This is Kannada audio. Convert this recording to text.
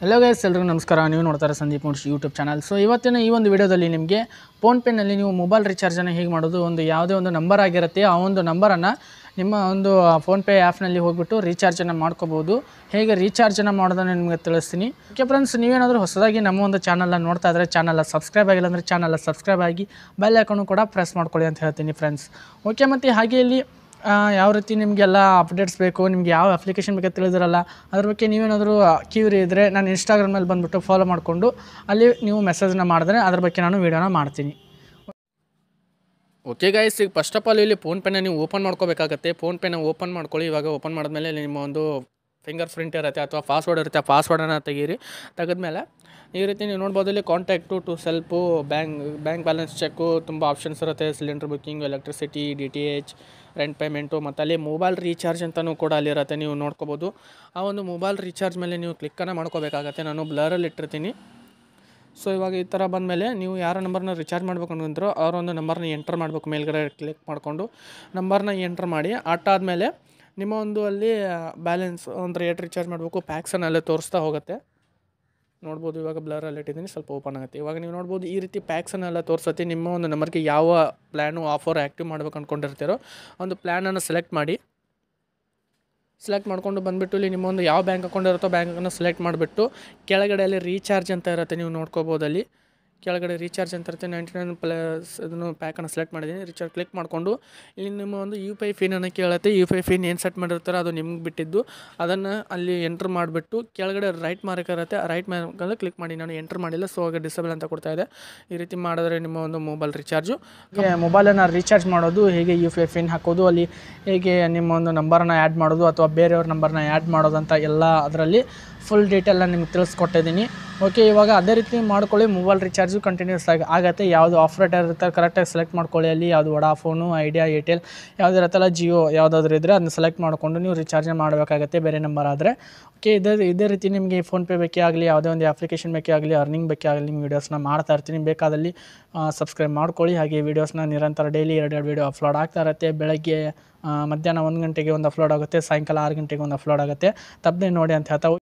ಹಲೋ ಗೈಸ್ ಎಲ್ರಿಗೂ ನಮಸ್ಕಾರ ನೀವು ನೋಡ್ತಾರೆ ಸಂದೀಪ್ ಮುಡ್ಶ್ ಯೂಟ್ಯೂಬ್ ಚಾನಲ್ ಸೊ ಇವತ್ತಿನ ಈ ಒಂದು ವಿಡಿಯೋದಲ್ಲಿ ನಿಮಗೆ ಫೋನ್ಪೇನಲ್ಲಿ ನೀವು ಮೊಬೈಲ್ ರೀಚಾರ್ಜನ್ನು ಹೇಗೆ ಮಾಡೋದು ಒಂದು ಯಾವುದೇ ಒಂದು ನಂಬರ್ ಆಗಿರುತ್ತೆ ಆ ಒಂದು ನಂಬರನ್ನು ನಿಮ್ಮ ಒಂದು ಫೋನ್ಪೇ ಆ್ಯಪ್ನಲ್ಲಿ ಹೋಗ್ಬಿಟ್ಟು ರೀಚಾರ್ಜನ್ನು ಮಾಡ್ಕೋಬೋದು ಹೇಗೆ ರೀಚಾರ್ಜನ್ನು ಮಾಡೋದನ್ನು ನಿಮಗೆ ತಿಳಿಸ್ತೀನಿ ಓಕೆ ಫ್ರೆಂಡ್ಸ್ ನೀವೇನಾದರೂ ಹೊಸದಾಗಿ ನಮ್ಮ ಒಂದು ಚಾನಲನ್ನು ನೋಡ್ತಾ ಇದ್ದರೆ ಚಾನಲ್ನ ಸಬ್ಸ್ಕ್ರೈಬ್ ಆಗಿಲ್ಲ ಅಂದರೆ ಚಾನಲ್ನ ಸಬ್ಸ್ಕ್ರೈಬ್ ಆಗಿ ಬೆಲ್ ಐಕನ್ನು ಕೂಡ ಪ್ರೆಸ್ ಮಾಡ್ಕೊಳ್ಳಿ ಅಂತ ಹೇಳ್ತೀನಿ ಫ್ರೆಂಡ್ಸ್ ಓಕೆ ಮತ್ತು ಹಾಗೆ ಇಲ್ಲಿ ಯಾವ ರೀತಿ ನಿಮಗೆಲ್ಲ ಅಪ್ಡೇಟ್ಸ್ ಬೇಕು ನಿಮ್ಗೆ ಯಾವ ಅಪ್ಲಿಕೇಶನ್ ಬೇಕೋ ತಿಳಿದಿರಲ್ಲ ಅದ್ರ ಬಗ್ಗೆ ನೀವೇನಾದರೂ ಕ್ಯೂರಿ ಇದ್ದರೆ ನಾನು ಇನ್ಸ್ಟಾಗ್ರಾಮಲ್ಲಿ ಬಂದುಬಿಟ್ಟು ಫಾಲೋ ಮಾಡಿಕೊಂಡು ಅಲ್ಲಿ ನೀವು ಮೆಸೇಜ್ನ ಮಾಡಿದ್ರೆ ಅದ್ರ ಬಗ್ಗೆ ನಾನು ವೀಡಿಯೋನ ಮಾಡ್ತೀನಿ ಓಕೆ ಗೈಸ್ ಈಗ ಫಸ್ಟ್ ಆಫ್ ಆಲ್ ಇಲ್ಲಿ ಫೋನ್ಪೇನ ನೀವು ಓಪನ್ ಮಾಡ್ಕೋಬೇಕಾಗತ್ತೆ ಫೋನ್ಪೇನ ಓಪನ್ ಮಾಡ್ಕೊಳ್ಳಿ ಇವಾಗ ಓಪನ್ ಮಾಡಿದ್ಮೇಲೆ ನಿಮ್ಮ ಒಂದು ಫಿಂಗರ್ ಪ್ರಿಂಟ್ ಇರುತ್ತೆ ಅಥವಾ ಪಾಸ್ವರ್ಡ್ ಇರುತ್ತೆ ಪಾಸ್ವರ್ಡನ್ನು ತೆಗೀರಿ ತೆಗೆದ್ಮೇಲೆ ಈ ರೀತಿ ನೀವು ನೋಡ್ಬೋದು ಇಲ್ಲಿ contact to self bank bank balance check ತುಂಬ ಆಪ್ಷನ್ಸ್ ಇರುತ್ತೆ cylinder booking electricity D T H rent payment ಮತ್ತು ಅಲ್ಲಿ ಮೊಬೈಲ್ ರೀಚಾರ್ಜ್ ಅಂತಲೂ ಕೂಡ ಅಲ್ಲಿರುತ್ತೆ ನೀವು ನೋಡ್ಕೋಬೋದು ಆ ಒಂದು ಮೊಬೈಲ್ ರೀಚಾರ್ಜ್ ಮೇಲೆ ನೀವು ಕ್ಲಿಕ್ಕನ್ನು ಮಾಡ್ಕೋಬೇಕಾಗತ್ತೆ ನಾನು ಬ್ಲರಲ್ಲಿ ಇಟ್ಟಿರ್ತೀನಿ ಸೊ ಇವಾಗ ಈ ಥರ ಬಂದಮೇಲೆ ನೀವು ಯಾರ ನಂಬರ್ನ ರಿಚಾರ್ಜ್ ಮಾಡ್ಬೇಕು ಅನ್ಕೊಂಡ್ರೋ ಅವರೊಂದು ನಂಬರ್ನ ಎಂಟ್ರ್ ಮಾಡಬೇಕು ಮೇಲ್ಗಡೆ ಕ್ಲಿಕ್ ಮಾಡಿಕೊಂಡು ನಂಬರ್ನ ಎಂಟ್ರ್ ಮಾಡಿ ಆಟ ಆದಮೇಲೆ ನಿಮ್ಮ ಒಂದು ಅಲ್ಲಿ ಬ್ಯಾಲೆನ್ಸ್ ಒಂದು ಏಟ್ ರೀಚಾರ್ಜ್ ಮಾಡಬೇಕು ಪ್ಯಾಕ್ಸನ್ನು ಅಲ್ಲೇ ತೋರಿಸ್ತಾ ಹೋಗುತ್ತೆ ನೋಡ್ಬೋದು ಇವಾಗ ಬ್ಲರಲ್ಲಿ ಇಟ್ಟಿದ್ದೀನಿ ಸ್ವಲ್ಪ ಓಪನ್ ಆಗುತ್ತೆ ಇವಾಗ ನೀವು ನೋಡ್ಬೋದು ಈ ರೀತಿ ಎಲ್ಲ ತೋರಿಸತ್ತೆ ನಿಮ್ಮ ಒಂದು ನಂಬರ್ಗೆ ಯಾವ ಪ್ಲ್ಯಾನು ಆಫರ್ ಆ್ಯಕ್ಟಿವ್ ಮಾಡ್ಬೇಕು ಅಂದ್ಕೊಂಡಿರ್ತೀರೋ ಒಂದು ಪ್ಲ್ಯಾನನ್ನು ಸೆಲೆಕ್ಟ್ ಮಾಡಿ ಸೆಲೆಕ್ಟ್ ಮಾಡಿಕೊಂಡು ಬಂದುಬಿಟ್ಟು ಇಲ್ಲಿ ನಿಮ್ಮೊಂದು ಯಾವ ಬ್ಯಾಂಕ್ ಅಕೌಂಟ್ ಇರುತ್ತೋ ಬ್ಯಾಂಕನ್ನು ಸೆಲೆಕ್ಟ್ ಮಾಡಿಬಿಟ್ಟು ಅಲ್ಲಿ ರೀಚಾರ್ಜ್ ಅಂತ ಇರುತ್ತೆ ನೀವು ನೋಡ್ಕೋಬೋದಲ್ಲಿ ಕೆಳಗಡೆ ರೀಚಾರ್ಜ್ ಅಂತ ಇರುತ್ತೆ ನೈಂಟಿ ನೈನ್ ಪ್ಲಸ್ ಇದನ್ನು ಪ್ಯಾಕನ್ನು ಸೆಲೆಕ್ಟ್ ಮಾಡಿದ್ದೀನಿ ರೀಚಾರ್ಜ್ ಕ್ಲಿಕ್ ಮಾಡಿಕೊಂಡು ಇಲ್ಲಿ ನಿಮ್ಮ ಒಂದು ಯು ಪಿ ಐ ಫೀನನ್ನು ಕೇಳುತ್ತೆ ಯು ಪಿ ಐ ಫೀನ್ ಏನು ಸೆಟ್ ಮಾಡಿರ್ತಾರೆ ಅದು ನಿಮ್ಗೆ ಬಿಟ್ಟಿದ್ದು ಅದನ್ನು ಅಲ್ಲಿ ಎಂಟ್ರ್ ಮಾಡಿಬಿಟ್ಟು ಕೆಳಗಡೆ ರೈಟ್ ಮಾರ್ಕ್ ಇರುತ್ತೆ ರೈಟ್ ಮಾರ್ಕಲ್ಲಿ ಕ್ಲಿಕ್ ಮಾಡಿ ನಾನು ಎಂಟ್ರ್ ಮಾಡಿಲ್ಲ ಸೊ ಹಾಗೆ ಡಿಸೇಬಲ್ ಅಂತ ಕೊಡ್ತಾ ಇದೆ ಈ ರೀತಿ ಮಾಡಿದ್ರೆ ನಿಮ್ಮ ಒಂದು ಮೊಬೈಲ್ ರೀಚಾರ್ಜು ಮೊಬೈಲನ್ನು ರೀಚಾರ್ಜ್ ಮಾಡೋದು ಹೇಗೆ ಯು ಪಿ ಐ ಫೀನ್ ಹಾಕೋದು ಅಲ್ಲಿ ಹೇಗೆ ನಿಮ್ಮ ಒಂದು ನಂಬರನ್ನು ಆ್ಯಡ್ ಮಾಡೋದು ಅಥವಾ ಬೇರೆಯವ್ರ ನಂಬರ್ನ ಆ್ಯಡ್ ಮಾಡೋದಂತ ಎಲ್ಲ ಅದರಲ್ಲಿ ಫುಲ್ ಡೀಟೇಲನ್ನ ನಿಮ್ಗೆ ತಿಳಿಸ್ಕೊಟ್ಟಿದ್ದೀನಿ ಓಕೆ ಇವಾಗ ಅದೇ ರೀತಿ ಮಾಡ್ಕೊಳ್ಳಿ ಮೊಬೈಲ್ ರೀಚಾರ್ಜು ಕಂಟಿನ್ಯೂಸ್ ಆಗಿ ಆಗುತ್ತೆ ಯಾವುದು ಆಪ್ರೇಟರ್ ಇರ್ತಾರೆ ಕರೆಕ್ಟಾಗಿ ಸೆಲೆಕ್ಟ್ ಮಾಡ್ಕೊಳ್ಳಿ ಅಲ್ಲಿ ಯಾವುದು ವಡಾಫೋನು ಐಡಿಯಾ ಏರ್ಟೆಲ್ ಯಾವ್ದು ಇರುತ್ತಲ್ಲ ಜಿಯೋ ಯಾವುದಾದ್ರೂ ಇದ್ದರೆ ಅದನ್ನ ಸೆಲೆಕ್ಟ್ ಮಾಡಿಕೊಂಡು ನೀವು ರೀಚಾರ್ಜ್ ಮಾಡಬೇಕಾಗತ್ತೆ ಬೇರೆ ನಂಬರ್ ಆದರೆ ಓಕೆ ಇದೇ ಇದೇ ರೀತಿ ನಿಮಗೆ ಫೋನ್ಪೇ ಬೇಕೇ ಆಗಲಿ ಯಾವುದೇ ಒಂದು ಅಪ್ಲಿಕೇಶನ್ ಬೇಕೇ ಆಗಲಿ ಅರ್ನಿಂಗ್ ಬೇಕೇ ಆಗಲಿ ನಿಮ್ಮ ವೀಡಿಯೋಸ್ನ ಮಾಡ್ತಾ ಇರ್ತೀನಿ ಬೇಕಾದಲ್ಲಿ ಸಬ್ಸ್ಕ್ರೈಬ್ ಮಾಡ್ಕೊಳ್ಳಿ ಹಾಗೆ ವೀಡಿಯೋಸ್ನ ನಿರಂತರ ಡೈಲಿ ಎರಡೆರಡು ವೀಡಿಯೋ ಅಪ್ಲೋಡ್ ಆಗ್ತಾ ಇರುತ್ತೆ ಬೆಳಗ್ಗೆ ಮಧ್ಯಾಹ್ನ ಒಂದು ಗಂಟೆಗೆ ಒಂದು ಅಪ್ಲೋಡ್ ಆಗುತ್ತೆ ಸಾಯಂಕಾಲ ಆರು ಗಂಟೆಗೆ ಒಂದು ಅಪ್ಲೋಡ್ ಆಗುತ್ತೆ ತಪ್ಪದೆ ನೋಡಿ ಅಂತ ಹೇಳ್ತಾವೆ